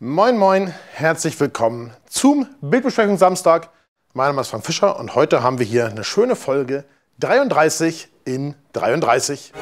Moin Moin, herzlich willkommen zum Bildbesprechung Samstag. Mein Name ist Frank Fischer und heute haben wir hier eine schöne Folge 33 in 33.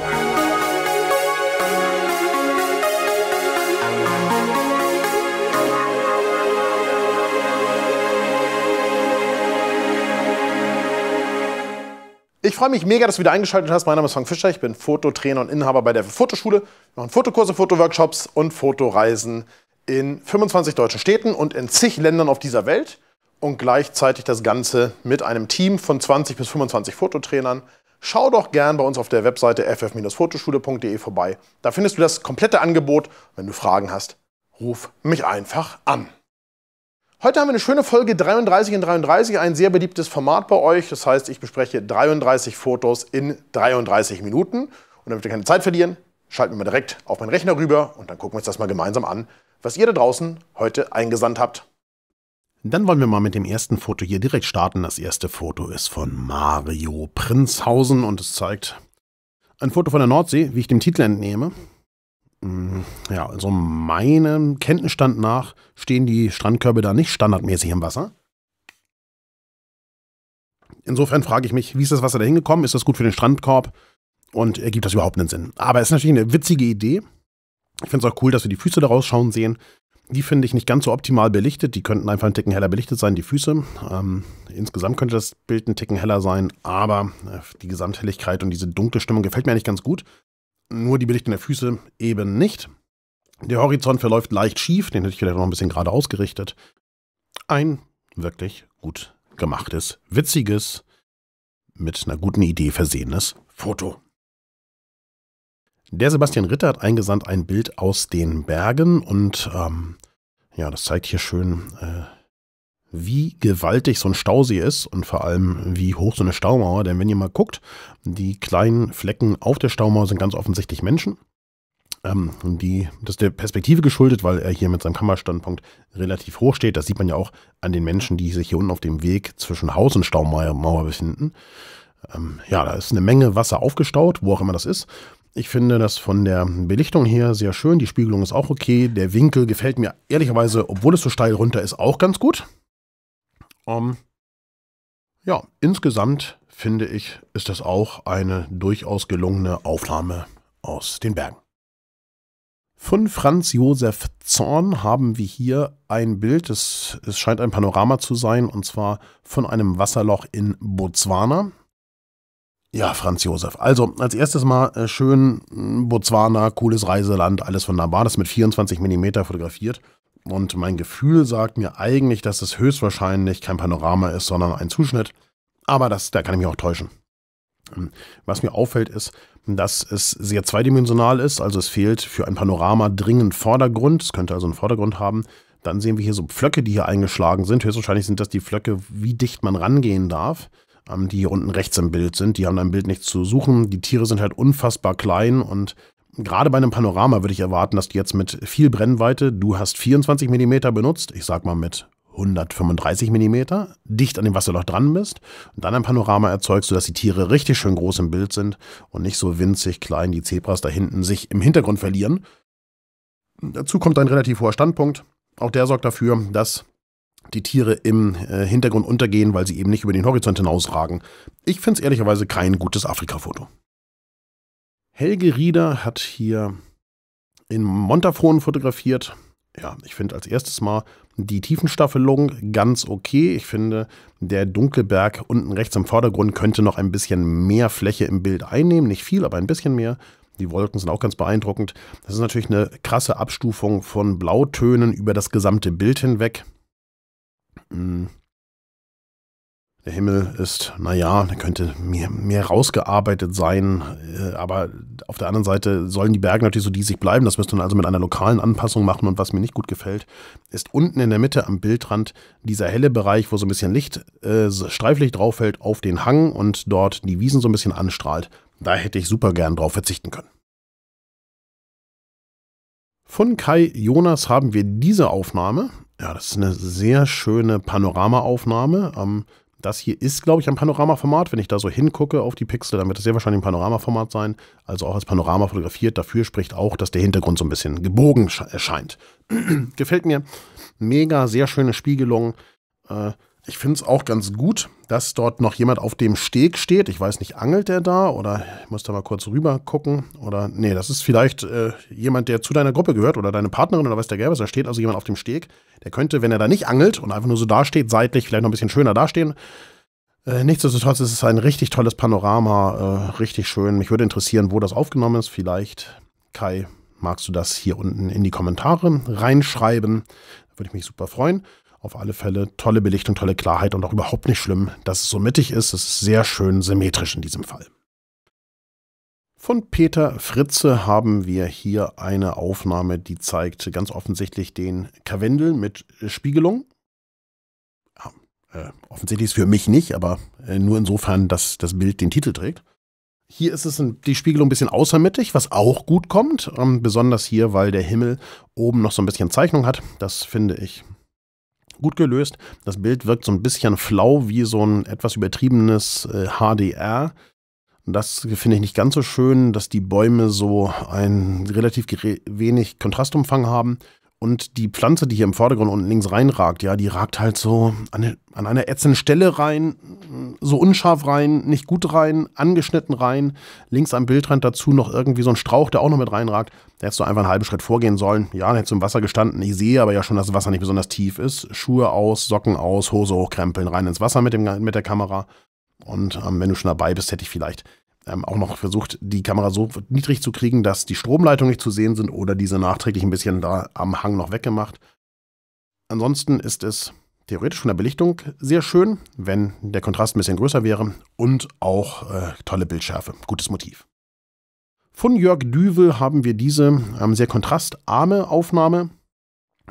Ich freue mich mega, dass du wieder eingeschaltet hast. Mein Name ist Frank Fischer, ich bin Fototrainer und Inhaber bei der Fotoschule. Wir machen Fotokurse, Fotoworkshops und Fotoreisen in 25 deutschen Städten und in zig Ländern auf dieser Welt und gleichzeitig das Ganze mit einem Team von 20 bis 25 Fototrainern. Schau doch gern bei uns auf der Webseite ff-fotoschule.de vorbei. Da findest du das komplette Angebot. Wenn du Fragen hast, ruf mich einfach an. Heute haben wir eine schöne Folge 33 in 33, ein sehr beliebtes Format bei euch. Das heißt, ich bespreche 33 Fotos in 33 Minuten. Und damit wir keine Zeit verlieren, schalten wir mal direkt auf meinen Rechner rüber und dann gucken wir uns das mal gemeinsam an, was ihr da draußen heute eingesandt habt. Dann wollen wir mal mit dem ersten Foto hier direkt starten. Das erste Foto ist von Mario Prinzhausen und es zeigt ein Foto von der Nordsee, wie ich dem Titel entnehme. Mm, ja, also meinem Kenntnisstand nach stehen die Strandkörbe da nicht standardmäßig im Wasser. Insofern frage ich mich, wie ist das Wasser da hingekommen? Ist das gut für den Strandkorb? Und ergibt das überhaupt einen Sinn? Aber es ist natürlich eine witzige Idee. Ich finde es auch cool, dass wir die Füße da rausschauen sehen. Die finde ich nicht ganz so optimal belichtet. Die könnten einfach einen Ticken heller belichtet sein, die Füße. Ähm, insgesamt könnte das Bild einen Ticken heller sein, aber äh, die Gesamthelligkeit und diese dunkle Stimmung gefällt mir eigentlich ganz gut. Nur die Belichtung der Füße eben nicht. Der Horizont verläuft leicht schief, den hätte ich vielleicht noch ein bisschen gerade ausgerichtet. Ein wirklich gut gemachtes, witziges, mit einer guten Idee versehenes Foto. Der Sebastian Ritter hat eingesandt ein Bild aus den Bergen und ähm, ja, das zeigt hier schön, äh, wie gewaltig so ein Stausee ist und vor allem wie hoch so eine Staumauer. Denn wenn ihr mal guckt, die kleinen Flecken auf der Staumauer sind ganz offensichtlich Menschen. Ähm, die, das ist der Perspektive geschuldet, weil er hier mit seinem Kammerstandpunkt relativ hoch steht. Das sieht man ja auch an den Menschen, die sich hier unten auf dem Weg zwischen Haus und Staumauer befinden. Ähm, ja, da ist eine Menge Wasser aufgestaut, wo auch immer das ist. Ich finde das von der Belichtung her sehr schön. Die Spiegelung ist auch okay. Der Winkel gefällt mir ehrlicherweise, obwohl es so steil runter ist, auch ganz gut. Um, ähm, ja, insgesamt finde ich, ist das auch eine durchaus gelungene Aufnahme aus den Bergen. Von Franz Josef Zorn haben wir hier ein Bild, es scheint ein Panorama zu sein, und zwar von einem Wasserloch in Botswana. Ja, Franz Josef. Also als erstes mal äh, schön hm, Botswana, cooles Reiseland, alles wunderbar. Das mit 24 mm fotografiert. Und mein Gefühl sagt mir eigentlich, dass es höchstwahrscheinlich kein Panorama ist, sondern ein Zuschnitt. Aber das, da kann ich mich auch täuschen. Hm, was mir auffällt, ist, dass es sehr zweidimensional ist. Also es fehlt für ein Panorama dringend Vordergrund. Es könnte also einen Vordergrund haben. Dann sehen wir hier so Pflöcke, die hier eingeschlagen sind. Höchstwahrscheinlich sind das die Pflöcke, wie dicht man rangehen darf. Ähm, die hier unten rechts im Bild sind. Die haben da im Bild nichts zu suchen. Die Tiere sind halt unfassbar klein und gerade bei einem Panorama würde ich erwarten, dass die jetzt mit viel Brennweite, du hast 24 mm benutzt, ich sag mal mit 135 mm, dicht an dem Wasserloch dran bist und dann ein Panorama erzeugst, sodass die Tiere richtig schön groß im Bild sind und nicht so winzig klein die Zebras da hinten sich im Hintergrund verlieren. Dazu kommt ein relativ hoher Standpunkt. Auch der sorgt dafür, dass die Tiere im äh, Hintergrund untergehen, weil sie eben nicht über den Horizont hinausragen. Ich finde es ehrlicherweise kein gutes Afrika-Foto. Helge Rieder hat hier in Montafon fotografiert. Ja, ich finde als erstes mal die Tiefenstaffelung ganz okay. Ich finde, der Dunkelberg unten rechts im Vordergrund könnte noch ein bisschen mehr Fläche im Bild einnehmen. Nicht viel, aber ein bisschen mehr. Die Wolken sind auch ganz beeindruckend. Das ist natürlich eine krasse Abstufung von Blautönen über das gesamte Bild hinweg. Hm. der Himmel ist, naja, der könnte mehr, mehr rausgearbeitet sein, äh, aber auf der anderen Seite sollen die Berge natürlich so diesig bleiben. Das müsste man also mit einer lokalen Anpassung machen. Und was mir nicht gut gefällt, ist unten in der Mitte am Bildrand dieser helle Bereich, wo so ein bisschen Licht, äh, Streiflicht drauf fällt, auf den Hang und dort die Wiesen so ein bisschen anstrahlt. Da hätte ich super gern drauf verzichten können. Von Kai Jonas haben wir diese Aufnahme. Ja, das ist eine sehr schöne Panoramaaufnahme. Ähm, das hier ist, glaube ich, ein Panoramaformat. Wenn ich da so hingucke auf die Pixel, dann wird das sehr wahrscheinlich ein Panoramaformat sein. Also auch als Panorama fotografiert. Dafür spricht auch, dass der Hintergrund so ein bisschen gebogen erscheint. Gefällt mir. Mega, sehr schöne Spiegelung. Äh, ich finde es auch ganz gut, dass dort noch jemand auf dem Steg steht. Ich weiß nicht, angelt der da oder ich muss da mal kurz rüber gucken. Oder nee, das ist vielleicht äh, jemand, der zu deiner Gruppe gehört oder deine Partnerin oder was der Gelbe. Da steht also jemand auf dem Steg. Der könnte, wenn er da nicht angelt und einfach nur so dasteht, seitlich vielleicht noch ein bisschen schöner dastehen. Äh, nichtsdestotrotz ist es ein richtig tolles Panorama, äh, richtig schön. Mich würde interessieren, wo das aufgenommen ist. Vielleicht, Kai, magst du das hier unten in die Kommentare reinschreiben? würde ich mich super freuen auf alle Fälle tolle Belichtung, tolle Klarheit und auch überhaupt nicht schlimm, dass es so mittig ist. Es ist sehr schön symmetrisch in diesem Fall. Von Peter Fritze haben wir hier eine Aufnahme, die zeigt ganz offensichtlich den Karwendel mit Spiegelung. Ja, äh, offensichtlich ist es für mich nicht, aber äh, nur insofern, dass das Bild den Titel trägt. Hier ist es die Spiegelung ein bisschen außermittig, was auch gut kommt. Ähm, besonders hier, weil der Himmel oben noch so ein bisschen Zeichnung hat. Das finde ich gut gelöst. Das Bild wirkt so ein bisschen flau wie so ein etwas übertriebenes äh, HDR. Das finde ich nicht ganz so schön, dass die Bäume so ein relativ wenig Kontrastumfang haben und die Pflanze, die hier im Vordergrund unten links reinragt, ja, die ragt halt so an, an einer ätzenden Stelle rein, so unscharf rein, nicht gut rein, angeschnitten rein, links am Bildrand dazu noch irgendwie so ein Strauch, der auch noch mit reinragt. Da hättest du einfach einen halben Schritt vorgehen sollen. Ja, dann hättest du im Wasser gestanden. Ich sehe aber ja schon, dass das Wasser nicht besonders tief ist. Schuhe aus, Socken aus, Hose hochkrempeln, rein ins Wasser mit, dem, mit der Kamera. Und ähm, wenn du schon dabei bist, hätte ich vielleicht ähm, auch noch versucht, die Kamera so niedrig zu kriegen, dass die Stromleitungen nicht zu sehen sind oder diese nachträglich ein bisschen da am Hang noch weggemacht. Ansonsten ist es theoretisch von der Belichtung sehr schön, wenn der Kontrast ein bisschen größer wäre und auch äh, tolle Bildschärfe, gutes Motiv. Von Jörg Düvel haben wir diese ähm, sehr kontrastarme Aufnahme.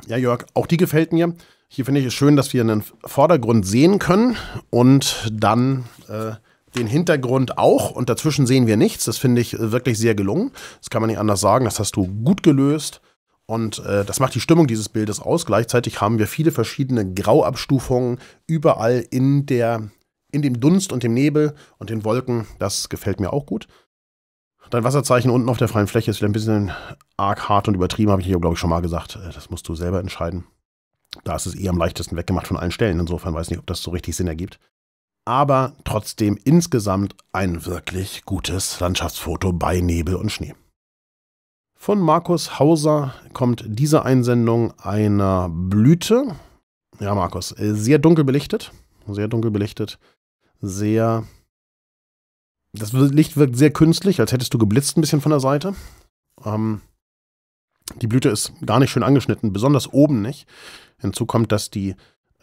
Ja, Jörg, auch die gefällt mir. Hier finde ich es schön, dass wir einen Vordergrund sehen können und dann äh, den Hintergrund auch und dazwischen sehen wir nichts. Das finde ich äh, wirklich sehr gelungen. Das kann man nicht anders sagen. Das hast du gut gelöst. Und äh, das macht die Stimmung dieses Bildes aus. Gleichzeitig haben wir viele verschiedene Grauabstufungen überall in, der, in dem Dunst und dem Nebel und den Wolken. Das gefällt mir auch gut. Dein Wasserzeichen unten auf der freien Fläche ist wieder ein bisschen arg hart und übertrieben, habe ich hier, glaube ich, schon mal gesagt. Äh, das musst du selber entscheiden. Da ist es eh am leichtesten weggemacht von allen Stellen. Insofern weiß ich nicht, ob das so richtig Sinn ergibt aber trotzdem insgesamt ein wirklich gutes Landschaftsfoto bei Nebel und Schnee. Von Markus Hauser kommt diese Einsendung einer Blüte. Ja, Markus, äh, sehr dunkel belichtet. Sehr dunkel belichtet. Sehr. Das Licht wirkt sehr künstlich, als hättest du geblitzt ein bisschen von der Seite. Ähm, die Blüte ist gar nicht schön angeschnitten, besonders oben nicht. Hinzu kommt, dass die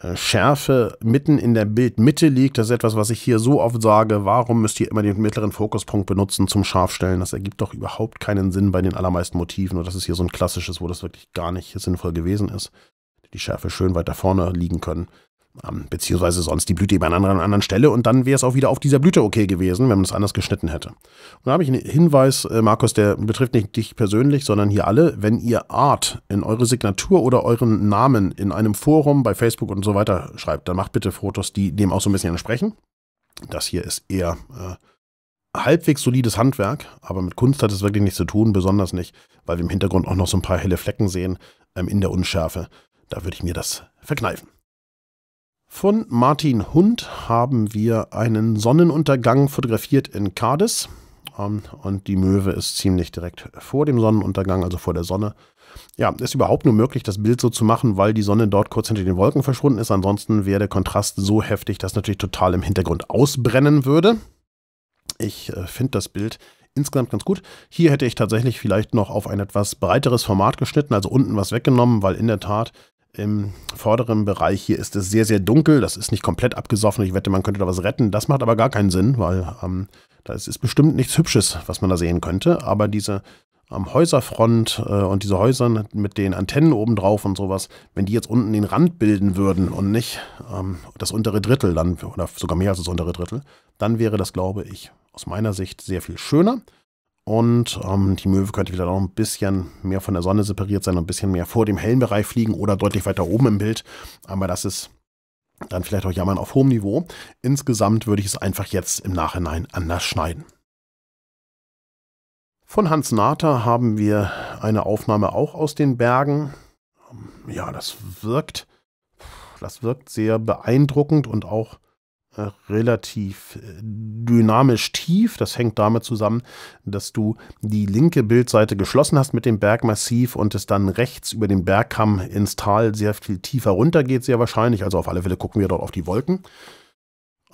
äh, Schärfe mitten in der Bildmitte liegt. Das ist etwas, was ich hier so oft sage. Warum müsst ihr immer den mittleren Fokuspunkt benutzen zum Scharfstellen? Das ergibt doch überhaupt keinen Sinn bei den allermeisten Motiven. Und das ist hier so ein klassisches, wo das wirklich gar nicht sinnvoll gewesen ist. Die Schärfe schön weiter vorne liegen können. Ähm, beziehungsweise sonst die Blüte eben an einer anderen, anderen Stelle und dann wäre es auch wieder auf dieser Blüte okay gewesen, wenn man es anders geschnitten hätte. Und da habe ich einen Hinweis, äh, Markus, der betrifft nicht dich persönlich, sondern hier alle. Wenn ihr Art in eure Signatur oder euren Namen in einem Forum bei Facebook und so weiter schreibt, dann macht bitte Fotos, die dem auch so ein bisschen entsprechen. Das hier ist eher äh, halbwegs solides Handwerk, aber mit Kunst hat es wirklich nichts zu tun, besonders nicht, weil wir im Hintergrund auch noch so ein paar helle Flecken sehen ähm, in der Unschärfe. Da würde ich mir das verkneifen. Von Martin Hund haben wir einen Sonnenuntergang fotografiert in Cardis. Ähm, und die Möwe ist ziemlich direkt vor dem Sonnenuntergang, also vor der Sonne. Ja, ist überhaupt nur möglich, das Bild so zu machen, weil die Sonne dort kurz hinter den Wolken verschwunden ist. Ansonsten wäre der Kontrast so heftig, dass natürlich total im Hintergrund ausbrennen würde. Ich äh, finde das Bild insgesamt ganz gut. Hier hätte ich tatsächlich vielleicht noch auf ein etwas breiteres Format geschnitten, also unten was weggenommen, weil in der Tat im vorderen Bereich hier ist es sehr, sehr dunkel. Das ist nicht komplett abgesoffen. Ich wette, man könnte da was retten. Das macht aber gar keinen Sinn, weil ähm, da ist, bestimmt nichts Hübsches, was man da sehen könnte. Aber diese ähm, Häuserfront äh, und diese Häuser mit den Antennen obendrauf und sowas, wenn die jetzt unten den Rand bilden würden und nicht ähm, das untere Drittel dann, oder sogar mehr als das untere Drittel, dann wäre das, glaube ich, aus meiner Sicht sehr viel schöner. Und ähm, die Möwe könnte wieder noch ein bisschen mehr von der Sonne separiert sein, und ein bisschen mehr vor dem hellen Bereich fliegen oder deutlich weiter oben im Bild. Aber das ist dann vielleicht auch jammern auf hohem Niveau. Insgesamt würde ich es einfach jetzt im Nachhinein anders schneiden. Von Hans Nater haben wir eine Aufnahme auch aus den Bergen. Ähm, ja, das wirkt, das wirkt sehr beeindruckend und auch relativ äh, dynamisch tief. Das hängt damit zusammen, dass du die linke Bildseite geschlossen hast mit dem Bergmassiv und es dann rechts über den Bergkamm ins Tal sehr viel tiefer runter geht, sehr wahrscheinlich. Also auf alle Fälle gucken wir dort auf die Wolken.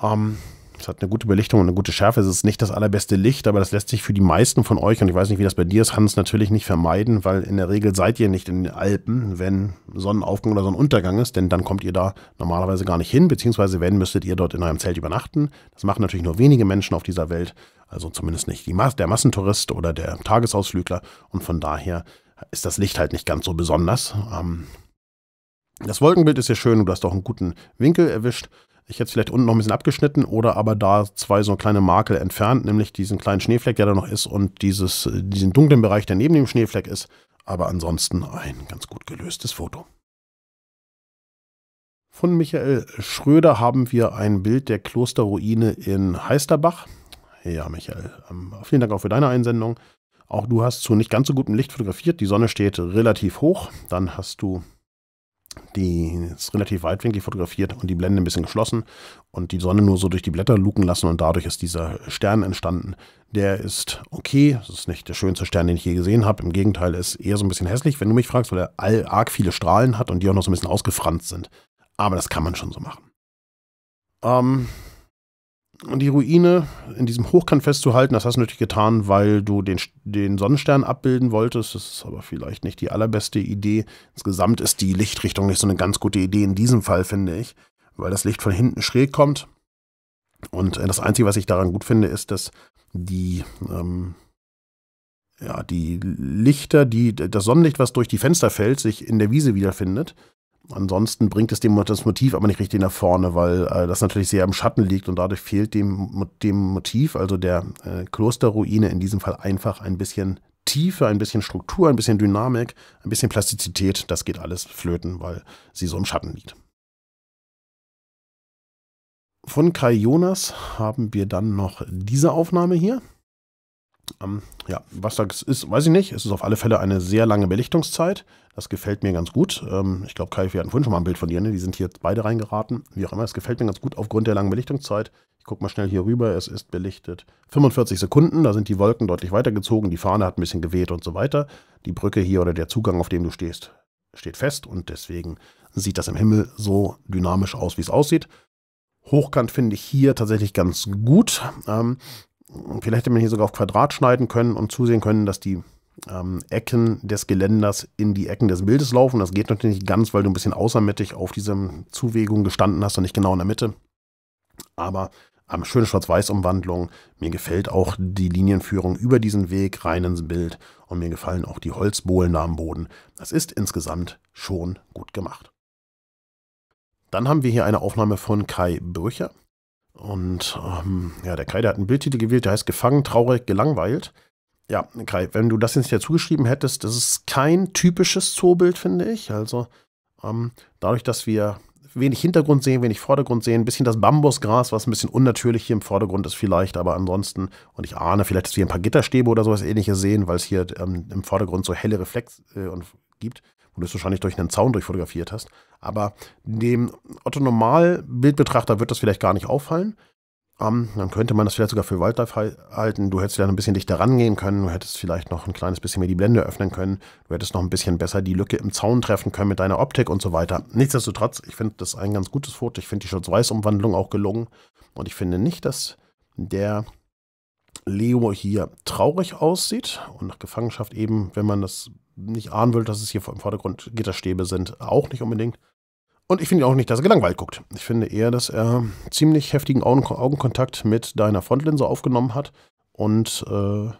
Ähm, es hat eine gute Belichtung und eine gute Schärfe. Es ist nicht das allerbeste Licht, aber das lässt sich für die meisten von euch, und ich weiß nicht, wie das bei dir ist, Hans, natürlich nicht vermeiden, weil in der Regel seid ihr nicht in den Alpen, wenn Sonnenaufgang oder Sonnenuntergang ist, denn dann kommt ihr da normalerweise gar nicht hin, beziehungsweise wenn, müsstet ihr dort in eurem Zelt übernachten. Das machen natürlich nur wenige Menschen auf dieser Welt, also zumindest nicht Mas der Massentourist oder der Tagesausflügler. Und von daher ist das Licht halt nicht ganz so besonders. Ähm, das Wolkenbild ist sehr schön, du hast auch einen guten Winkel erwischt ich hätte es vielleicht unten noch ein bisschen abgeschnitten oder aber da zwei so kleine Makel entfernt, nämlich diesen kleinen Schneefleck, der da noch ist und dieses, äh, diesen dunklen Bereich, der neben dem Schneefleck ist. Aber ansonsten ein ganz gut gelöstes Foto. Von Michael Schröder haben wir ein Bild der Klosterruine in Heisterbach. Ja, Michael, ähm, vielen Dank auch für deine Einsendung. Auch du hast zu nicht ganz so gutem Licht fotografiert. Die Sonne steht relativ hoch. Dann hast du die ist relativ weitwinklig fotografiert und die Blende ein bisschen geschlossen und die Sonne nur so durch die Blätter luken lassen und dadurch ist dieser Stern entstanden. Der ist okay, das ist nicht der schönste Stern, den ich je gesehen habe. Im Gegenteil, er ist eher so ein bisschen hässlich, wenn du mich fragst, weil er all arg viele Strahlen hat und die auch noch so ein bisschen ausgefranst sind. Aber das kann man schon so machen. Ähm, die Ruine in diesem Hochkant festzuhalten. Das hast du natürlich getan, weil du den, den Sonnenstern abbilden wolltest. Das ist aber vielleicht nicht die allerbeste Idee. Insgesamt ist die Lichtrichtung nicht so eine ganz gute Idee in diesem Fall, finde ich, weil das Licht von hinten schräg kommt. Und äh, das Einzige, was ich daran gut finde, ist, dass die, ähm, ja, die Lichter, die, das Sonnenlicht, was durch die Fenster fällt, sich in der Wiese wiederfindet. Ansonsten bringt es dem das Motiv aber nicht richtig nach vorne, weil äh, das natürlich sehr im Schatten liegt und dadurch fehlt dem, dem Motiv, also der äh, Klosterruine in diesem Fall einfach ein bisschen Tiefe, ein bisschen Struktur, ein bisschen Dynamik, ein bisschen Plastizität. Das geht alles flöten, weil sie so im Schatten liegt. Von Kai Jonas haben wir dann noch diese Aufnahme hier. Ähm, ja, was das ist, weiß ich nicht. Es ist auf alle Fälle eine sehr lange Belichtungszeit. Das gefällt mir ganz gut. Ähm, ich glaube, Kai, wir hatten vorhin schon mal ein Bild von dir. Ne? Die sind hier beide reingeraten. Wie auch immer, es gefällt mir ganz gut aufgrund der langen Belichtungszeit. Ich gucke mal schnell hier rüber. Es ist belichtet 45 Sekunden. Da sind die Wolken deutlich weitergezogen. Die Fahne hat ein bisschen geweht und so weiter. Die Brücke hier oder der Zugang, auf dem du stehst, steht fest. Und deswegen sieht das im Himmel so dynamisch aus, wie es aussieht. Hochkant finde ich hier tatsächlich ganz gut. Ähm, vielleicht hätte man hier sogar auf Quadrat schneiden können und zusehen können, dass die ähm, Ecken des Geländers in die Ecken des Bildes laufen. Das geht natürlich nicht ganz, weil du ein bisschen außermittig auf dieser Zuwegung gestanden hast und nicht genau in der Mitte. Aber ähm, schöne Schwarz-Weiß-Umwandlung. Mir gefällt auch die Linienführung über diesen Weg rein ins Bild und mir gefallen auch die Holzbohlen am Boden. Das ist insgesamt schon gut gemacht. Dann haben wir hier eine Aufnahme von Kai Brücher. Und ähm, ja, der Kai, der hat einen Bildtitel gewählt, der heißt Gefangen, traurig, gelangweilt. Ja, Kai, wenn du das jetzt dazu zugeschrieben hättest, das ist kein typisches Zoobild, finde ich. Also ähm, dadurch, dass wir wenig Hintergrund sehen, wenig Vordergrund sehen, ein bisschen das Bambusgras, was ein bisschen unnatürlich hier im Vordergrund ist vielleicht, aber ansonsten, und ich ahne vielleicht, dass wir ein paar Gitterstäbe oder sowas ähnliches sehen, weil es hier ähm, im Vordergrund so helle Reflex äh, und gibt du das wahrscheinlich durch einen Zaun durchfotografiert hast. Aber dem Otto-Normal-Bildbetrachter wird das vielleicht gar nicht auffallen. Um, ähm, dann könnte man das vielleicht sogar für Wildlife halten. Du hättest vielleicht ein bisschen dichter rangehen können. Du hättest vielleicht noch ein kleines bisschen mehr die Blende öffnen können. Du hättest noch ein bisschen besser die Lücke im Zaun treffen können mit deiner Optik und so weiter. Nichtsdestotrotz, ich finde das ein ganz gutes Foto. Ich finde die schutz weiß umwandlung auch gelungen. Und ich finde nicht, dass der Leo hier traurig aussieht und nach Gefangenschaft eben, wenn man das nicht ahnen will, dass es hier im Vordergrund Gitterstäbe sind, auch nicht unbedingt. Und ich finde auch nicht, dass er gelangweilt guckt. Ich finde eher, dass er ziemlich heftigen Augen Augenkontakt mit deiner Frontlinse aufgenommen hat und äh,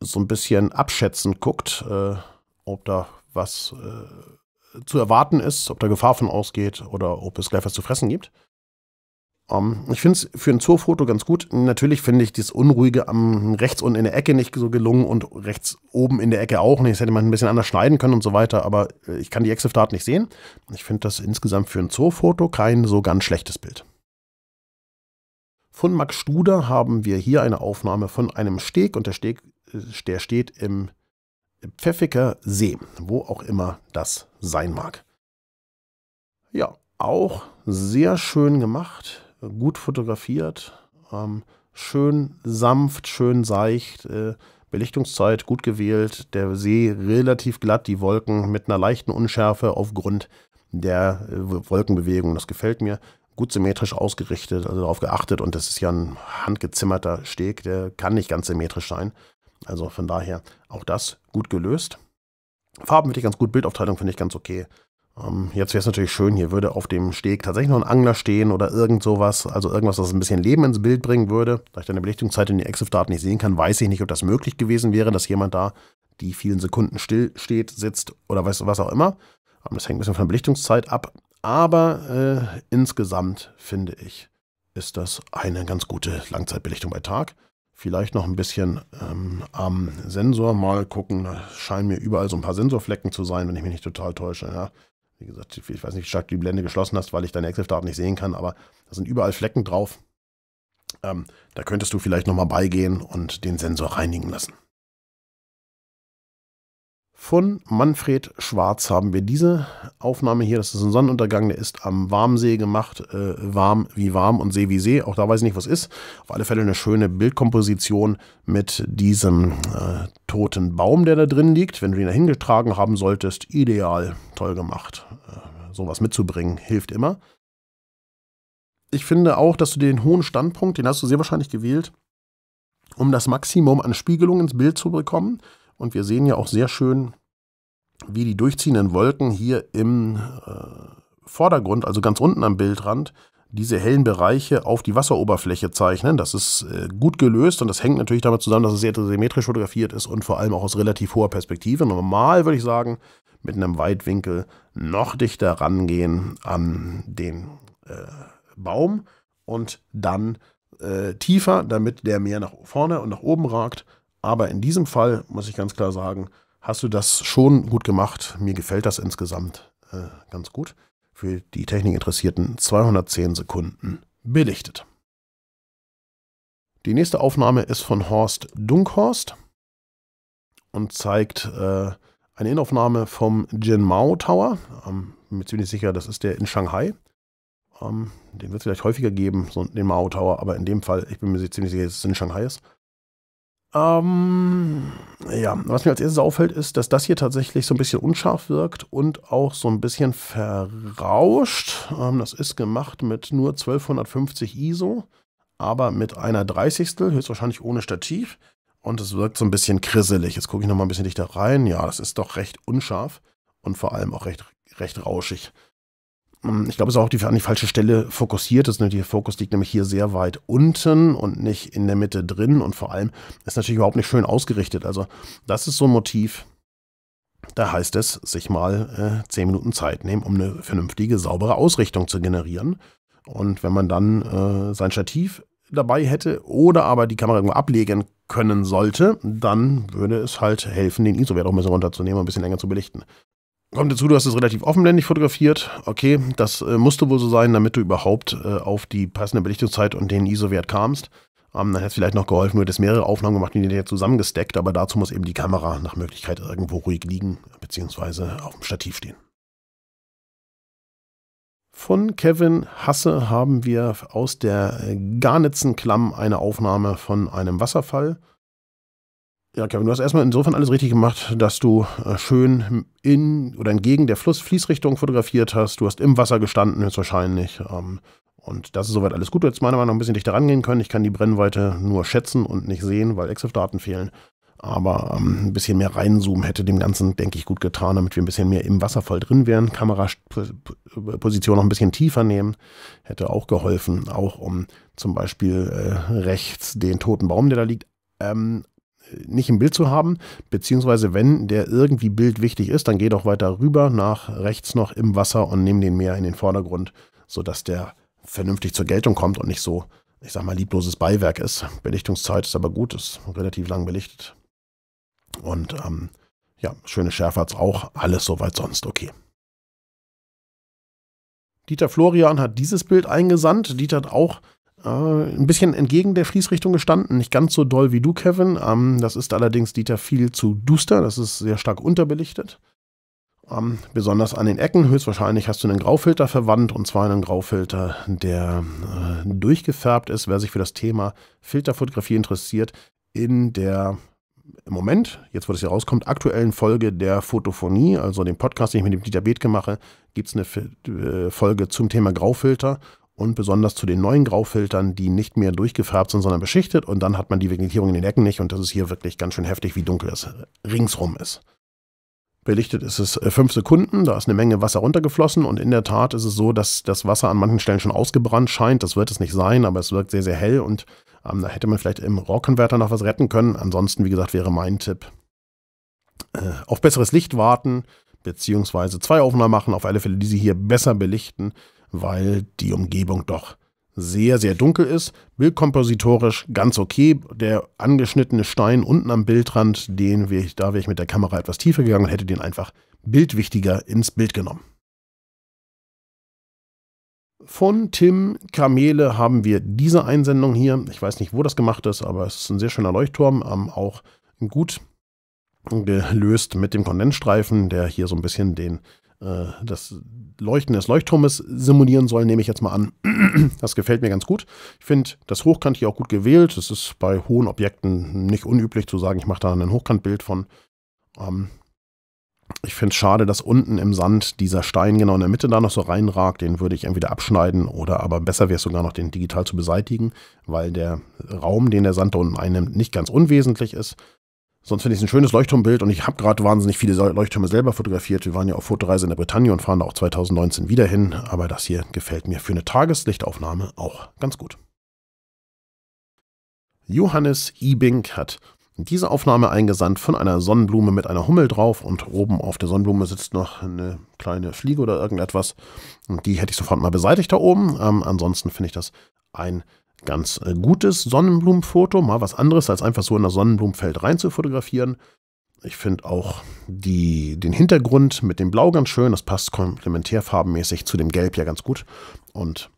so ein bisschen abschätzend guckt, äh, ob da was äh, zu erwarten ist, ob da Gefahr von ausgeht oder ob es gleich was zu fressen gibt. Um, ähm, ich finde es für ein Zoofoto ganz gut. Natürlich finde ich das Unruhige am rechts unten in der Ecke nicht so gelungen und rechts oben in der Ecke auch nicht. Das hätte man ein bisschen anders schneiden können und so weiter, aber äh, ich kann die EXIF-Daten nicht sehen. Ich finde das insgesamt für ein Zoofoto kein so ganz schlechtes Bild. Von Max Studer haben wir hier eine Aufnahme von einem Steg und der Steg äh, der steht im Pfäffiker See, wo auch immer das sein mag. Ja, auch sehr schön gemacht gut fotografiert, ähm, schön sanft, schön seicht, äh, Belichtungszeit gut gewählt, der See relativ glatt, die Wolken mit einer leichten Unschärfe aufgrund der äh, Wolkenbewegung. Das gefällt mir. Gut symmetrisch ausgerichtet, also darauf geachtet. Und das ist ja ein handgezimmerter Steg, der kann nicht ganz symmetrisch sein. Also von daher auch das gut gelöst. Farben finde ich ganz gut, Bildaufteilung finde ich ganz okay. Ähm, jetzt wäre es natürlich schön, hier würde auf dem Steg tatsächlich noch ein Angler stehen oder irgend sowas, also irgendwas, was ein bisschen Leben ins Bild bringen würde. Da ich deine Belichtungszeit in die EXIF-Daten nicht sehen kann, weiß ich nicht, ob das möglich gewesen wäre, dass jemand da die vielen Sekunden still steht, sitzt oder was, was auch immer. Ähm, das hängt ein bisschen von der Belichtungszeit ab. Aber äh, insgesamt finde ich, ist das eine ganz gute Langzeitbelichtung bei Tag. Vielleicht noch ein bisschen ähm, am Sensor mal gucken. Da scheinen mir überall so ein paar Sensorflecken zu sein, wenn ich mich nicht total täusche. Ja. Wie gesagt, ich weiß nicht, wie stark du die Blende geschlossen hast, weil ich deine excel daten nicht sehen kann, aber da sind überall Flecken drauf. Ähm, da könntest du vielleicht nochmal beigehen und den Sensor reinigen lassen. Von Manfred Schwarz haben wir diese Aufnahme hier. Das ist ein Sonnenuntergang, der ist am Warmsee gemacht. Äh, warm wie warm und See wie See. Auch da weiß ich nicht, was ist. Auf alle Fälle eine schöne Bildkomposition mit diesem äh, toten Baum, der da drin liegt. Wenn du ihn da hingetragen haben solltest, ideal, toll gemacht. Äh, sowas mitzubringen hilft immer. Ich finde auch, dass du den hohen Standpunkt, den hast du sehr wahrscheinlich gewählt, um das Maximum an Spiegelung ins Bild zu bekommen. Und wir sehen ja auch sehr schön, wie die durchziehenden Wolken hier im äh, Vordergrund, also ganz unten am Bildrand, diese hellen Bereiche auf die Wasseroberfläche zeichnen. Das ist äh, gut gelöst und das hängt natürlich damit zusammen, dass es sehr symmetrisch fotografiert ist und vor allem auch aus relativ hoher Perspektive. Normal würde ich sagen, mit einem Weitwinkel noch dichter rangehen an den äh, Baum und dann äh, tiefer, damit der mehr nach vorne und nach oben ragt aber in diesem Fall muss ich ganz klar sagen, hast du das schon gut gemacht. Mir gefällt das insgesamt äh, ganz gut. Für die Technikinteressierten 210 Sekunden belichtet. Die nächste Aufnahme ist von Horst Dunkhorst und zeigt äh, eine Innenaufnahme vom Jinmao Tower. Ähm, bin mir ziemlich sicher, das ist der in Shanghai. Ähm, den wird es vielleicht häufiger geben, so den Mao Tower, aber in dem Fall, ich bin mir ziemlich sicher, dass es in Shanghai ist. Ähm, ja, was mir als erstes auffällt, ist, dass das hier tatsächlich so ein bisschen unscharf wirkt und auch so ein bisschen verrauscht. Ähm, das ist gemacht mit nur 1250 ISO, aber mit einer Dreißigstel, höchstwahrscheinlich ohne Stativ. Und es wirkt so ein bisschen krisselig. Jetzt gucke ich nochmal ein bisschen dichter rein. Ja, das ist doch recht unscharf und vor allem auch recht, recht rauschig. Hm, ich glaube, es ist auch die, an die falsche Stelle fokussiert ist. Ne, der Fokus liegt nämlich hier sehr weit unten und nicht in der Mitte drin. Und vor allem ist natürlich überhaupt nicht schön ausgerichtet. Also das ist so ein Motiv, da heißt es, sich mal äh, 10 Minuten Zeit nehmen, um eine vernünftige, saubere Ausrichtung zu generieren. Und wenn man dann äh, sein Stativ dabei hätte oder aber die Kamera irgendwo ablegen können sollte, dann würde es halt helfen, den ISO-Wert auch ein bisschen runterzunehmen und ein bisschen länger zu belichten. Kommt dazu, du hast es relativ offenblendig fotografiert. Okay, das äh, musste wohl so sein, damit du überhaupt äh, auf die passende Belichtungszeit und den ISO-Wert kamst. Ähm, dann hätte es vielleicht noch geholfen, du hättest mehrere Aufnahmen gemacht und die dir zusammengesteckt, aber dazu muss eben die Kamera nach Möglichkeit irgendwo ruhig liegen, beziehungsweise auf dem Stativ stehen. Von Kevin Hasse haben wir aus der äh, Garnitzenklamm eine Aufnahme von einem Wasserfall. Ja, Kevin, du hast erstmal insofern alles richtig gemacht, dass du äh, schön in oder entgegen der Flussfließrichtung fotografiert hast. Du hast im Wasser gestanden, höchstwahrscheinlich. Ähm, und das ist soweit alles gut. Du hättest meiner Meinung nach ein bisschen dichter rangehen können. Ich kann die Brennweite nur schätzen und nicht sehen, weil EXIF-Daten fehlen. Aber ähm, ein bisschen mehr reinzoomen hätte dem Ganzen, denke ich, gut getan, damit wir ein bisschen mehr im Wasser voll drin wären. Kameraposition äh, noch ein bisschen tiefer nehmen, hätte auch geholfen. Auch um zum Beispiel äh, rechts den toten Baum, der da liegt, ähm, nicht im Bild zu haben, beziehungsweise wenn der irgendwie bildwichtig ist, dann geh doch weiter rüber nach rechts noch im Wasser und nimm den mehr in den Vordergrund, sodass der vernünftig zur Geltung kommt und nicht so, ich sag mal, liebloses Beiwerk ist. Belichtungszeit ist aber gut, ist relativ lang belichtet. Und ähm, ja, schöne Schärfe hat es auch, alles soweit sonst okay. Dieter Florian hat dieses Bild eingesandt. Dieter hat auch äh, ein bisschen entgegen der Fließrichtung gestanden. Nicht ganz so doll wie du, Kevin. Ähm, das ist allerdings, Dieter, viel zu duster. Das ist sehr stark unterbelichtet. Ähm, besonders an den Ecken. Höchstwahrscheinlich hast du einen Graufilter verwandt und zwar einen Graufilter, der äh, durchgefärbt ist. Wer sich für das Thema Filterfotografie interessiert, in der im Moment, jetzt wo das hier rauskommt, aktuellen Folge der Fotophonie, also dem Podcast, den ich mit dem Dieter Bethke mache, gibt es eine äh, Folge zum Thema Graufilter und besonders zu den neuen Graufiltern, die nicht mehr durchgefärbt sind, sondern beschichtet und dann hat man die Vignettierung in den Ecken nicht und das ist hier wirklich ganz schön heftig, wie dunkel es ringsrum ist. Belichtet ist es äh, fünf Sekunden, da ist eine Menge Wasser runtergeflossen und in der Tat ist es so, dass das Wasser an manchen Stellen schon ausgebrannt scheint. Das wird es nicht sein, aber es wirkt sehr, sehr hell und ähm, da hätte man vielleicht im Rohrkonverter noch was retten können. Ansonsten, wie gesagt, wäre mein Tipp, äh, auf besseres Licht warten, beziehungsweise zwei Aufnahmen machen, auf alle Fälle die sie hier besser belichten weil die Umgebung doch sehr, sehr dunkel ist. Bildkompositorisch ganz okay. Der angeschnittene Stein unten am Bildrand, den wäre da wäre ich mit der Kamera etwas tiefer gegangen und hätte den einfach bildwichtiger ins Bild genommen. Von Tim Kamele haben wir diese Einsendung hier. Ich weiß nicht, wo das gemacht ist, aber es ist ein sehr schöner Leuchtturm, ähm, auch gut gelöst mit dem Kondensstreifen, der hier so ein bisschen den äh, das Leuchten des Leuchtturmes simulieren soll, nehme ich jetzt mal an. das gefällt mir ganz gut. Ich finde das Hochkant hier auch gut gewählt. Es ist bei hohen Objekten nicht unüblich zu sagen, ich mache da ein Hochkantbild von. Ähm, ich finde es schade, dass unten im Sand dieser Stein genau in der Mitte da noch so reinragt. Den würde ich entweder abschneiden oder aber besser wäre es sogar noch, den digital zu beseitigen, weil der Raum, den der Sand da unten einnimmt, nicht ganz unwesentlich ist. Sonst finde ich es ein schönes Leuchtturmbild und ich habe gerade wahnsinnig viele Leuchttürme selber fotografiert. Wir waren ja auf Fotoreise in der Bretagne und fahren da auch 2019 wieder hin. Aber das hier gefällt mir für eine Tageslichtaufnahme auch ganz gut. Johannes Ibing hat diese Aufnahme eingesandt von einer Sonnenblume mit einer Hummel drauf und oben auf der Sonnenblume sitzt noch eine kleine Fliege oder irgendetwas. Und die hätte ich sofort mal beseitigt da oben. Ähm, ansonsten finde ich das ein ganz äh, gutes Sonnenblumenfoto, mal was anderes, als einfach so in das Sonnenblumenfeld rein zu fotografieren. Ich finde auch die, den Hintergrund mit dem Blau ganz schön. Das passt komplementärfarbenmäßig zu dem Gelb ja ganz gut. Und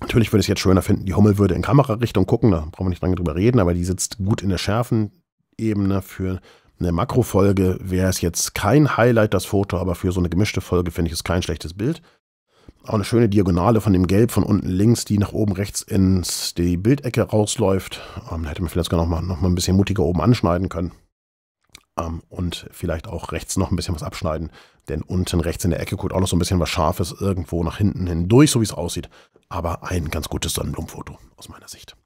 natürlich würde ich es jetzt schöner finden, die Hummel würde in Kamerarichtung gucken, da brauchen wir nicht lange drüber reden, aber die sitzt gut in der Schärfenebene für eine Makrofolge wäre es jetzt kein Highlight, das Foto, aber für so eine gemischte Folge finde ich es kein schlechtes Bild. Auch eine schöne Diagonale von dem Gelb von unten links, die nach oben rechts ins die Bildecke rausläuft. Ähm, da hätte man vielleicht noch mal, noch mal ein bisschen mutiger oben anschneiden können. Ähm, und vielleicht auch rechts noch ein bisschen was abschneiden. Denn unten rechts in der Ecke guckt auch noch so ein bisschen was Scharfes irgendwo nach hinten hindurch, so wie es aussieht. Aber ein ganz gutes Sonnenblumenfoto aus meiner Sicht.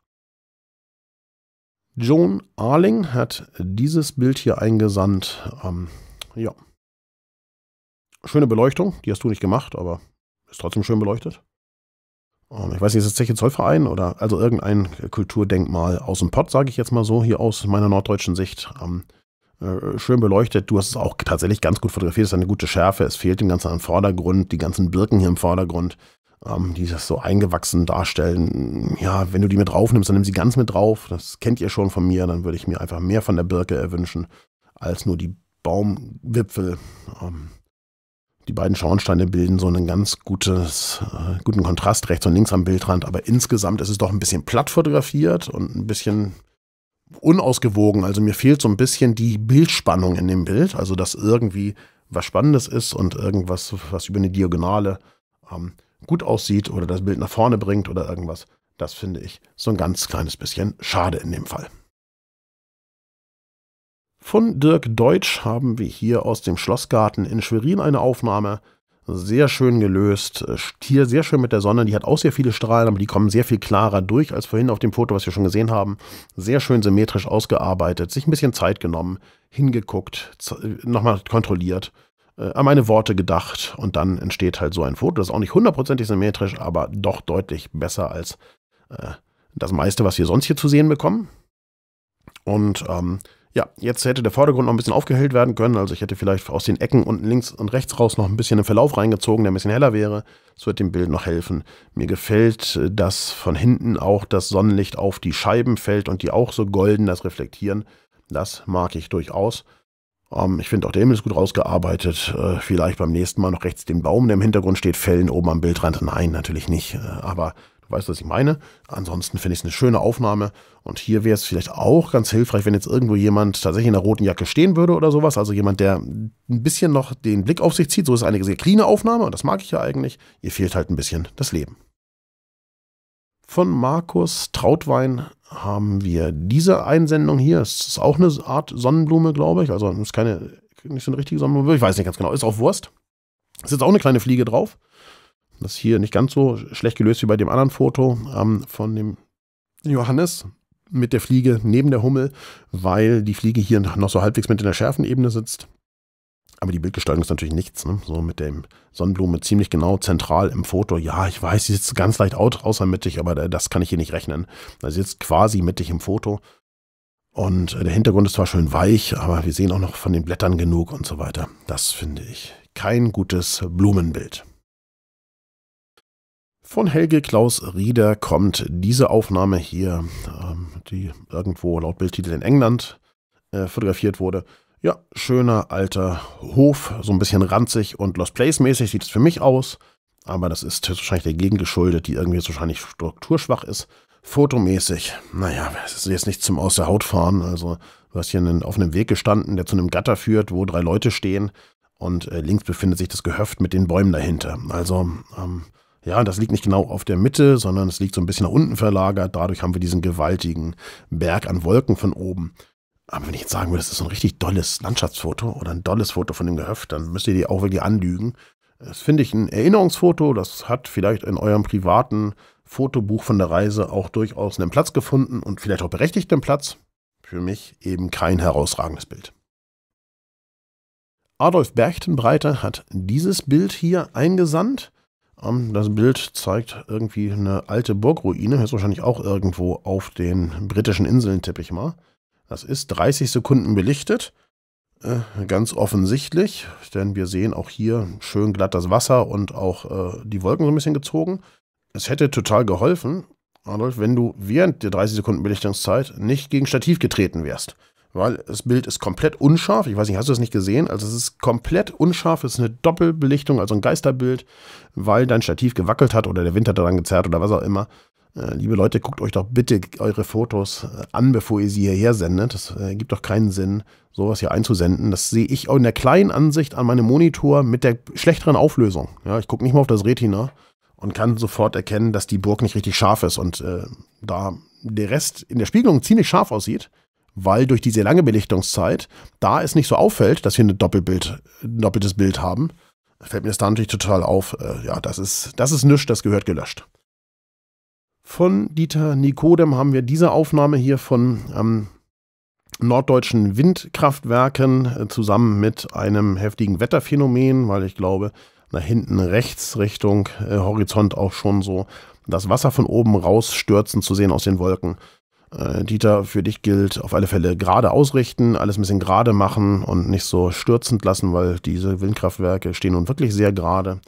Joan Arling hat dieses Bild hier eingesandt. Ähm, ja. Schöne Beleuchtung, die hast du nicht gemacht, aber ist trotzdem schön beleuchtet. Ähm, ich weiß nicht, ist das Zeche Zollverein oder also irgendein Kulturdenkmal aus dem Pott, sage ich jetzt mal so, hier aus meiner norddeutschen Sicht. Um, ähm, äh, schön beleuchtet. Du hast es auch tatsächlich ganz gut fotografiert. Es ist eine gute Schärfe. Es fehlt dem Ganzen am Vordergrund, die ganzen Birken hier im Vordergrund, ähm, die das so eingewachsen darstellen. Ja, wenn du die mit drauf nimmst, dann nimm sie ganz mit drauf. Das kennt ihr schon von mir. Dann würde ich mir einfach mehr von der Birke erwünschen als nur die Baumwipfel. Ähm, die beiden Schornsteine bilden so einen ganz gutes, äh, guten Kontrast rechts und links am Bildrand, aber insgesamt ist es doch ein bisschen platt fotografiert und ein bisschen unausgewogen. Also mir fehlt so ein bisschen die Bildspannung in dem Bild, also dass irgendwie was Spannendes ist und irgendwas, was über eine Diagonale ähm, gut aussieht oder das Bild nach vorne bringt oder irgendwas. Das finde ich so ein ganz kleines bisschen schade in dem Fall. Von Dirk Deutsch haben wir hier aus dem Schlossgarten in Schwerin eine Aufnahme. Sehr schön gelöst. Äh, hier sehr schön mit der Sonne. Die hat auch sehr viele Strahlen, aber die kommen sehr viel klarer durch als vorhin auf dem Foto, was wir schon gesehen haben. Sehr schön symmetrisch ausgearbeitet, sich ein bisschen Zeit genommen, hingeguckt, äh, nochmal kontrolliert, äh, an meine Worte gedacht und dann entsteht halt so ein Foto. Das ist auch nicht hundertprozentig symmetrisch, aber doch deutlich besser als äh, das meiste, was wir sonst hier zu sehen bekommen. Und ähm, ja, jetzt hätte der Vordergrund noch ein bisschen aufgehellt werden können. Also ich hätte vielleicht aus den Ecken unten links und rechts raus noch ein bisschen einen Verlauf reingezogen, der ein bisschen heller wäre. Das wird dem Bild noch helfen. Mir gefällt, äh, dass von hinten auch das Sonnenlicht auf die Scheiben fällt und die auch so golden das reflektieren. Das mag ich durchaus. Ähm, ich finde auch der Himmel ist gut rausgearbeitet. Äh, vielleicht beim nächsten Mal noch rechts den Baum, der im Hintergrund steht, fällen oben am Bildrand. Nein, natürlich nicht. Äh, aber Weißt du, was ich meine? Ansonsten finde ich es eine schöne Aufnahme. Und hier wäre es vielleicht auch ganz hilfreich, wenn jetzt irgendwo jemand tatsächlich in der roten Jacke stehen würde oder sowas. Also jemand, der ein bisschen noch den Blick auf sich zieht. So ist eine sehr cleane Aufnahme und das mag ich ja eigentlich. Ihr fehlt halt ein bisschen das Leben. Von Markus Trautwein haben wir diese Einsendung hier. Es ist auch eine Art Sonnenblume, glaube ich. Also es ist keine, nicht so eine richtige Sonnenblume. Ich weiß nicht ganz genau. Ist auch Wurst. Es Ist jetzt auch eine kleine Fliege drauf. Das hier nicht ganz so schlecht gelöst wie bei dem anderen Foto ähm, von dem Johannes mit der Fliege neben der Hummel, weil die Fliege hier noch so halbwegs mit in der Schärfenebene sitzt. Aber die Bildgestaltung ist natürlich nichts. Ne? So mit dem Sonnenblume ziemlich genau zentral im Foto. Ja, ich weiß, sie sitzt ganz leicht out außer mittig, aber das kann ich hier nicht rechnen. Sie sitzt quasi mittig im Foto. Und äh, der Hintergrund ist zwar schön weich, aber wir sehen auch noch von den Blättern genug und so weiter. Das finde ich kein gutes Blumenbild. Von Helge Klaus Rieder kommt diese Aufnahme hier, ähm, die irgendwo laut Bildtitel in England äh, fotografiert wurde. Ja, schöner alter Hof, so ein bisschen ranzig und Lost Place-mäßig sieht es für mich aus. Aber das ist wahrscheinlich der Gegend geschuldet, die irgendwie jetzt wahrscheinlich strukturschwach ist. Fotomäßig, naja, es ist jetzt nicht zum Aus der Haut fahren. Also, du hast hier einen, auf einem Weg gestanden, der zu einem Gatter führt, wo drei Leute stehen. Und äh, links befindet sich das Gehöft mit den Bäumen dahinter. Also, ähm, ja, das liegt nicht genau auf der Mitte, sondern es liegt so ein bisschen nach unten verlagert. Dadurch haben wir diesen gewaltigen Berg an Wolken von oben. Aber wenn ich jetzt sagen würde, das ist so ein richtig dolles Landschaftsfoto oder ein dolles Foto von dem Gehöft, dann müsst ihr die auch wirklich anlügen. Das finde ich ein Erinnerungsfoto. Das hat vielleicht in eurem privaten Fotobuch von der Reise auch durchaus einen Platz gefunden und vielleicht auch berechtigt einen Platz. Für mich eben kein herausragendes Bild. Adolf Berchtenbreiter hat dieses Bild hier eingesandt. Ähm, das Bild zeigt irgendwie eine alte Burgruine, ist wahrscheinlich auch irgendwo auf den britischen Inseln, tippe ich mal. Das ist 30 Sekunden belichtet, äh, ganz offensichtlich, denn wir sehen auch hier schön glatt das Wasser und auch äh, die Wolken so ein bisschen gezogen. Es hätte total geholfen, Adolf, wenn du während der 30 Sekunden Belichtungszeit nicht gegen Stativ getreten wärst weil das Bild ist komplett unscharf. Ich weiß nicht, hast du das nicht gesehen? Also es ist komplett unscharf, es ist eine Doppelbelichtung, also ein Geisterbild, weil dein Stativ gewackelt hat oder der Wind hat daran gezerrt oder was auch immer. Äh, liebe Leute, guckt euch doch bitte eure Fotos äh, an, bevor ihr sie hierher sendet. Das äh, gibt doch keinen Sinn, sowas hier einzusenden. Das sehe ich auch in der kleinen Ansicht an meinem Monitor mit der schlechteren Auflösung. Ja, ich gucke nicht mal auf das Retina und kann sofort erkennen, dass die Burg nicht richtig scharf ist. Und äh, da der Rest in der Spiegelung ziemlich scharf aussieht, weil durch diese lange Belichtungszeit, da es nicht so auffällt, dass wir ein Doppelbild, doppeltes Bild haben, fällt mir das da natürlich total auf. Äh, ja, das ist, das ist nichts, das gehört gelöscht. Von Dieter Nikodem haben wir diese Aufnahme hier von ähm, norddeutschen Windkraftwerken äh, zusammen mit einem heftigen Wetterphänomen, weil ich glaube, nach hinten rechts Richtung äh, Horizont auch schon so das Wasser von oben rausstürzen zu sehen aus den Wolken äh, Dieter, für dich gilt, auf alle Fälle gerade ausrichten, alles ein bisschen gerade machen und nicht so stürzend lassen, weil diese Windkraftwerke stehen nun wirklich sehr gerade.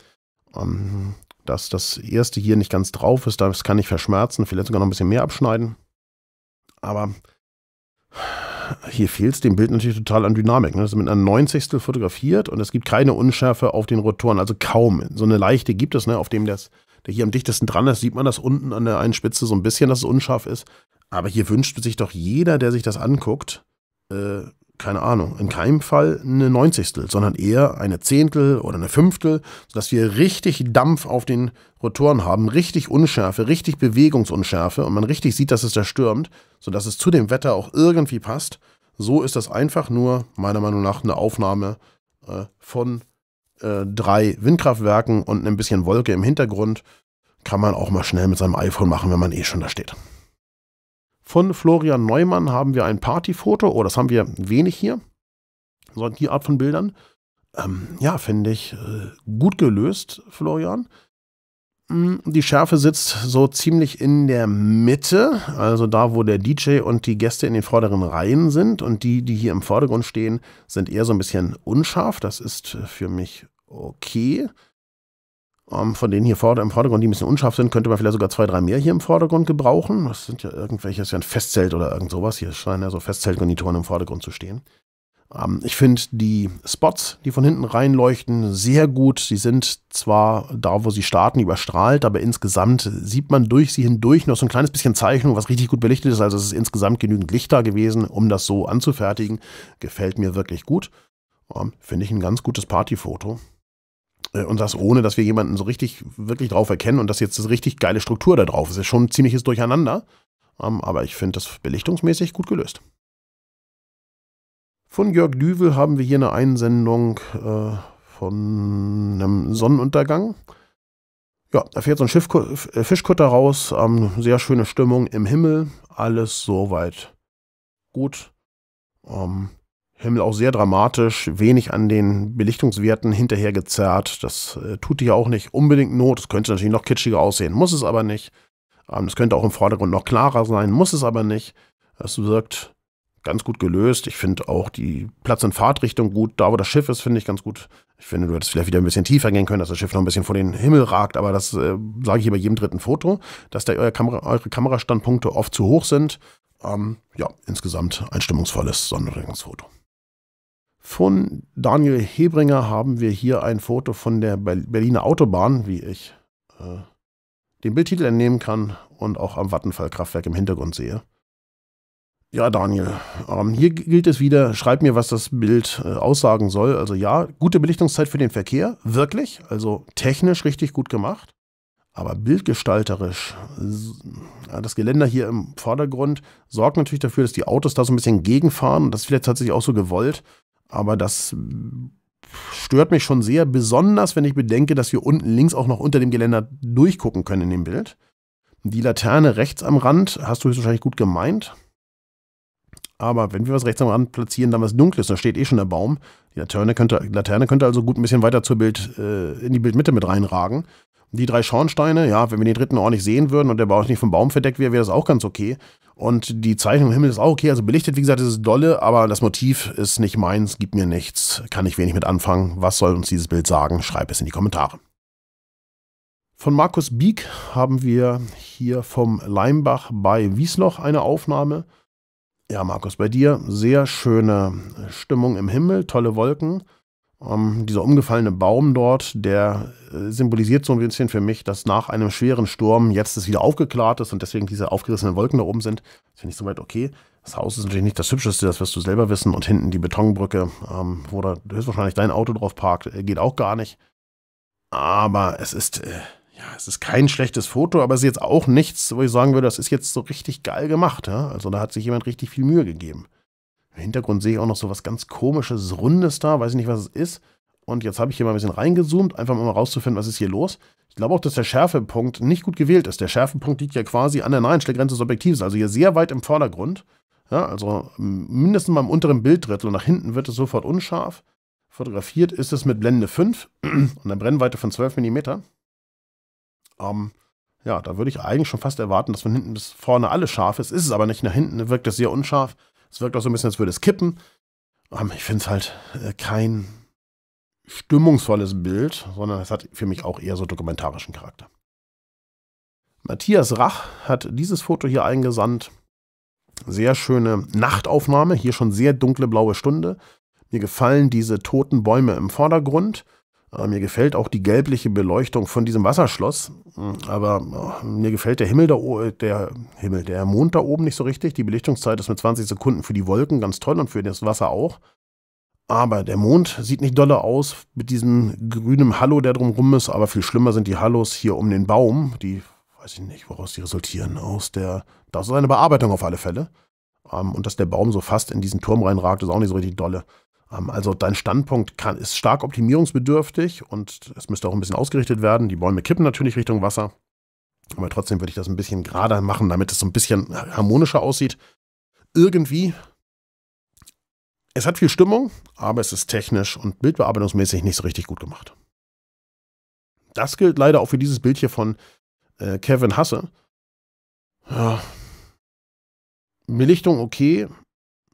Ähm, dass das erste hier nicht ganz drauf ist, das kann ich verschmerzen, vielleicht sogar noch ein bisschen mehr abschneiden. Aber hier fehlt es dem Bild natürlich total an Dynamik. Ne? Das ist mit einer 90. fotografiert und es gibt keine Unschärfe auf den Rotoren, also kaum. So eine leichte gibt es, ne? auf dem das, der hier am dichtesten dran ist, sieht man das unten an der einen Spitze so ein bisschen, dass es unscharf ist. Aber hier wünscht sich doch jeder, der sich das anguckt, äh, keine Ahnung, in keinem Fall eine Neunzigstel, sondern eher eine Zehntel oder eine Fünftel, sodass wir richtig Dampf auf den Rotoren haben, richtig Unschärfe, richtig Bewegungsunschärfe und man richtig sieht, dass es da stürmt, sodass es zu dem Wetter auch irgendwie passt. So ist das einfach nur, meiner Meinung nach, eine Aufnahme äh, von äh, drei Windkraftwerken und ein bisschen Wolke im Hintergrund. Kann man auch mal schnell mit seinem iPhone machen, wenn man eh schon da steht. Von Florian Neumann haben wir ein Partyfoto. Oh, das haben wir wenig hier. So die Art von Bildern. Ähm, ja, finde ich äh, gut gelöst, Florian. Mm, die Schärfe sitzt so ziemlich in der Mitte, also da, wo der DJ und die Gäste in den vorderen Reihen sind. Und die, die hier im Vordergrund stehen, sind eher so ein bisschen unscharf. Das ist für mich okay. Ähm, von denen hier vorder im Vordergrund, die ein bisschen unscharf sind, könnte man vielleicht sogar zwei, drei mehr hier im Vordergrund gebrauchen. Das sind ja irgendwelche, das ist ja ein Festzelt oder irgend sowas. Hier scheinen ja so Festzeltgarnituren im Vordergrund zu stehen. Ähm, ich finde die Spots, die von hinten reinleuchten, sehr gut. Sie sind zwar da, wo sie starten, überstrahlt, aber insgesamt sieht man durch sie hindurch noch so ein kleines bisschen Zeichnung, was richtig gut belichtet ist. Also es ist insgesamt genügend Licht da gewesen, um das so anzufertigen. Gefällt mir wirklich gut. Ähm, finde ich ein ganz gutes Partyfoto. Äh, und das ohne, dass wir jemanden so richtig, wirklich drauf erkennen und das jetzt eine richtig geile Struktur da drauf Es Ist schon ein ziemliches Durcheinander, ähm, aber ich finde das belichtungsmäßig gut gelöst. Von Jörg Düvel haben wir hier eine Einsendung äh, von einem Sonnenuntergang. Ja, da fährt so ein Schiff, äh, Fischkutter raus, ähm, sehr schöne Stimmung im Himmel, alles soweit gut. Ähm, Himmel auch sehr dramatisch, wenig an den Belichtungswerten hinterhergezerrt. Das äh, tut hier auch nicht unbedingt Not. Es könnte natürlich noch kitschiger aussehen, muss es aber nicht. Ähm, könnte auch im Vordergrund noch klarer sein, muss es aber nicht. Es wirkt ganz gut gelöst. Ich finde auch die Platz- und Fahrtrichtung gut. Da, wo das Schiff ist, finde ich ganz gut. Ich finde, du hättest vielleicht wieder ein bisschen tiefer gehen können, dass das Schiff noch ein bisschen vor den Himmel ragt. Aber das äh, sage ich hier bei jedem dritten Foto, dass da eure, Kamera, eure Kamerastandpunkte oft zu hoch sind. Ähm, ja, insgesamt ein stimmungsvolles Sonnenuntergangsfoto. Von Daniel Hebringer haben wir hier ein Foto von der Berliner Autobahn, wie ich äh, den Bildtitel entnehmen kann und auch am Vattenfallkraftwerk im Hintergrund sehe. Ja, Daniel, ähm, hier gilt es wieder, schreib mir, was das Bild äh, aussagen soll. Also ja, gute Belichtungszeit für den Verkehr, wirklich, also technisch richtig gut gemacht. Aber bildgestalterisch, das Geländer hier im Vordergrund sorgt natürlich dafür, dass die Autos da so ein bisschen gegenfahren. und Das vielleicht tatsächlich auch so gewollt. Aber das hm, stört mich schon sehr, besonders wenn ich bedenke, dass wir unten links auch noch unter dem Geländer durchgucken können in dem Bild. Die Laterne rechts am Rand hast du wahrscheinlich gut gemeint. Aber wenn wir was rechts am Rand platzieren, dann was Dunkles, da steht eh schon der Baum. Die Laterne könnte, Laterne könnte also gut ein bisschen weiter zur Bild, äh, in die Bildmitte mit reinragen. Die drei Schornsteine, ja, wenn wir den dritten ordentlich sehen würden und der Baum nicht vom Baum verdeckt wäre, wäre das auch ganz okay. Und die Zeichnung im Himmel ist auch okay, also belichtet, wie gesagt, ist es dolle, aber das Motiv ist nicht meins, gibt mir nichts, kann ich wenig mit anfangen. Was soll uns dieses Bild sagen? Schreib es in die Kommentare. Von Markus Bieck haben wir hier vom Leimbach bei Wiesloch eine Aufnahme. Ja, Markus, bei dir sehr schöne Stimmung im Himmel, tolle Wolken. Ähm, dieser umgefallene Baum dort, der äh, symbolisiert so ein bisschen für mich, dass nach einem schweren Sturm jetzt es wieder aufgeklärt ist und deswegen diese aufgerissenen Wolken da oben sind. Das finde ich soweit okay. Das Haus ist natürlich nicht das Hübscheste, das wirst du selber wissen. Und hinten die Betonbrücke, ähm, wo da höchstwahrscheinlich dein Auto drauf parkt, äh, geht auch gar nicht. Aber es ist, äh, ja, es ist kein schlechtes Foto, aber es ist jetzt auch nichts, wo ich sagen würde, das ist jetzt so richtig geil gemacht. Ja? Also da hat sich jemand richtig viel Mühe gegeben. Im Hintergrund sehe ich auch noch so was ganz komisches, rundes da, weiß ich nicht, was es ist. Und jetzt habe ich hier mal ein bisschen reingezoomt, einfach mal rauszufinden, was ist hier los. Ich glaube auch, dass der Schärfepunkt nicht gut gewählt ist. Der Schärfepunkt liegt ja quasi an der Nahenstellgrenze des Objektivs, also hier sehr weit im Vordergrund. Ja, also mindestens mal im unteren Bilddrittel und nach hinten wird es sofort unscharf. Fotografiert ist es mit Blende 5 und einer Brennweite von 12 mm. Ähm, ja, da würde ich eigentlich schon fast erwarten, dass von hinten bis vorne alles scharf ist. Ist es aber nicht. Nach hinten wirkt es sehr unscharf. Es wirkt auch so ein bisschen, als würde es kippen. Ähm, ich finde es halt äh, kein stimmungsvolles Bild, sondern es hat für mich auch eher so dokumentarischen Charakter. Matthias Rach hat dieses Foto hier eingesandt. Sehr schöne Nachtaufnahme, hier schon sehr dunkle blaue Stunde. Mir gefallen diese toten Bäume im Vordergrund mir gefällt auch die gelbliche Beleuchtung von diesem Wasserschloss, aber oh, mir gefällt der Himmel da oben, der Himmel, der Mond da oben nicht so richtig. Die Belichtungszeit ist mit 20 Sekunden für die Wolken ganz toll und für das Wasser auch. Aber der Mond sieht nicht dolle aus mit diesem grünen Hallo, der drumrum ist, aber viel schlimmer sind die Hallos hier um den Baum, die, weiß ich nicht, woraus die resultieren, aus der, das ist eine Bearbeitung auf alle Fälle. Ähm, und dass der Baum so fast in diesen Turm reinragt, ist auch nicht so richtig dolle. Ähm, also dein Standpunkt kann, ist stark optimierungsbedürftig und es müsste auch ein bisschen ausgerichtet werden. Die Bäume kippen natürlich Richtung Wasser, aber trotzdem würde ich das ein bisschen gerader machen, damit es so ein bisschen harmonischer aussieht. Irgendwie. Es hat viel Stimmung, aber es ist technisch und bildbearbeitungsmäßig nicht so richtig gut gemacht. Das gilt leider auch für dieses Bild hier von äh, Kevin Hasse. Ja. Belichtung okay,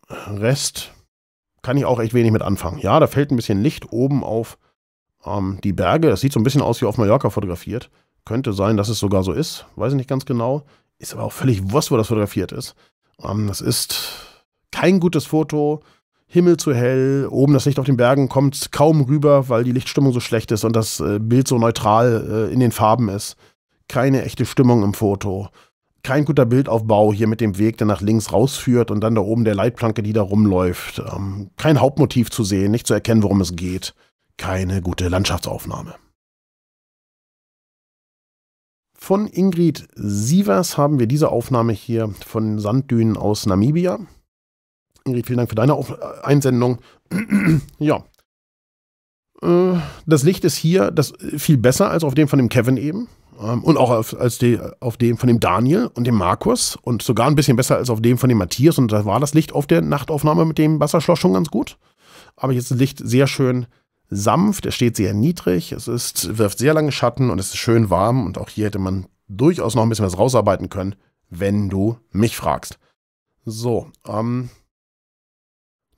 Rest kann ich auch echt wenig mit anfangen. Ja, da fällt ein bisschen Licht oben auf ähm, die Berge. Das sieht so ein bisschen aus wie auf Mallorca fotografiert. Könnte sein, dass es sogar so ist. Weiß ich nicht ganz genau. Ist aber auch völlig wurscht, wo das fotografiert ist. Ähm, das ist kein gutes Foto. Himmel zu hell, oben das Licht auf den Bergen kommt kaum rüber, weil die Lichtstimmung so schlecht ist und das äh, Bild so neutral äh, in den Farben ist. Keine echte Stimmung im Foto kein guter Bildaufbau hier mit dem Weg, der nach links rausführt und dann da oben der Leitplanke, die da rumläuft. Ähm, kein Hauptmotiv zu sehen, nicht zu erkennen, worum es geht. Keine gute Landschaftsaufnahme. Von Ingrid Sievers haben wir diese Aufnahme hier von Sanddünen aus Namibia. Ingrid, vielen Dank für deine Auf äh, Einsendung. ja. Äh, das Licht ist hier das, äh, viel besser als auf dem von dem Kevin eben. Ähm, und auch auf, als die, auf dem von dem Daniel und dem Markus und sogar ein bisschen besser als auf dem von dem Matthias. Und da war das Licht auf der Nachtaufnahme mit dem Wasserschloss schon ganz gut. Aber jetzt ist das Licht sehr schön sanft, es steht sehr niedrig, es ist, wirft sehr lange Schatten und es ist schön warm. Und auch hier hätte man durchaus noch ein bisschen was rausarbeiten können, wenn du mich fragst. So, ähm,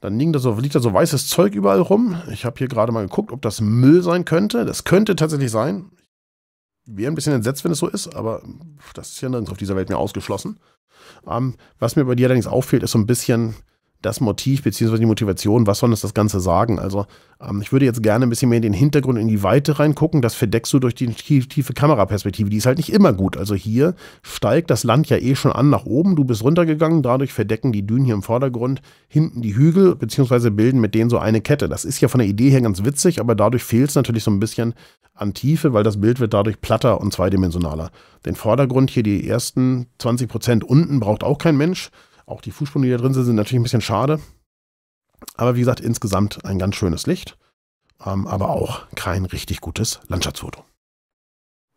dann liegt da, so, liegt da so weißes Zeug überall rum. Ich habe hier gerade mal geguckt, ob das Müll sein könnte. Das könnte tatsächlich sein wäre ein bisschen entsetzt, wenn es so ist, aber das ist ja nirgends auf dieser Welt mehr ausgeschlossen. Ähm, was mir bei dir allerdings auffällt, ist so ein bisschen das Motiv bzw. die Motivation, was soll uns das Ganze sagen? Also ähm, ich würde jetzt gerne ein bisschen mehr in den Hintergrund, in die Weite reingucken. Das verdeckst du durch die tiefe Kameraperspektive. Die ist halt nicht immer gut. Also hier steigt das Land ja eh schon an nach oben. Du bist runtergegangen, dadurch verdecken die Dünen hier im Vordergrund hinten die Hügel bzw. bilden mit denen so eine Kette. Das ist ja von der Idee her ganz witzig, aber dadurch fehlt es natürlich so ein bisschen an Tiefe, weil das Bild wird dadurch platter und zweidimensionaler. Den Vordergrund hier, die ersten 20 Prozent unten, braucht auch kein Mensch. Auch die Fußspuren, die da drin sind, sind natürlich ein bisschen schade. Aber wie gesagt, insgesamt ein ganz schönes Licht, ähm, aber auch kein richtig gutes Landschaftsfoto.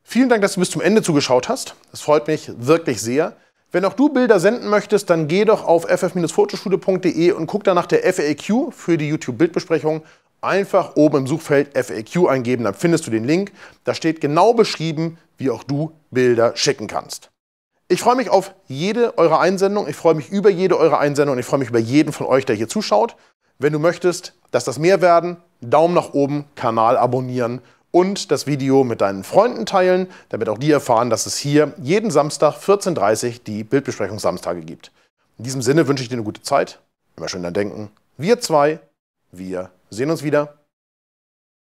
Vielen Dank, dass du bis zum Ende zugeschaut hast. Das freut mich wirklich sehr. Wenn auch du Bilder senden möchtest, dann geh doch auf ff-fotoschule.de und guck danach der FAQ für die YouTube-Bildbesprechung Einfach oben im Suchfeld FAQ eingeben, dann findest du den Link. Da steht genau beschrieben, wie auch du Bilder schicken kannst. Ich freue mich auf jede eure Einsendung. Ich freue mich über jede eure Einsendung. Ich freue mich über jeden von euch, der hier zuschaut. Wenn du möchtest, dass das mehr werden, Daumen nach oben, Kanal abonnieren und das Video mit deinen Freunden teilen, damit auch die erfahren, dass es hier jeden Samstag 14.30 Uhr die Bildbesprechung Samstage gibt. In diesem Sinne wünsche ich dir eine gute Zeit. Immer schön dann denken. Wir zwei wir sehen uns wieder.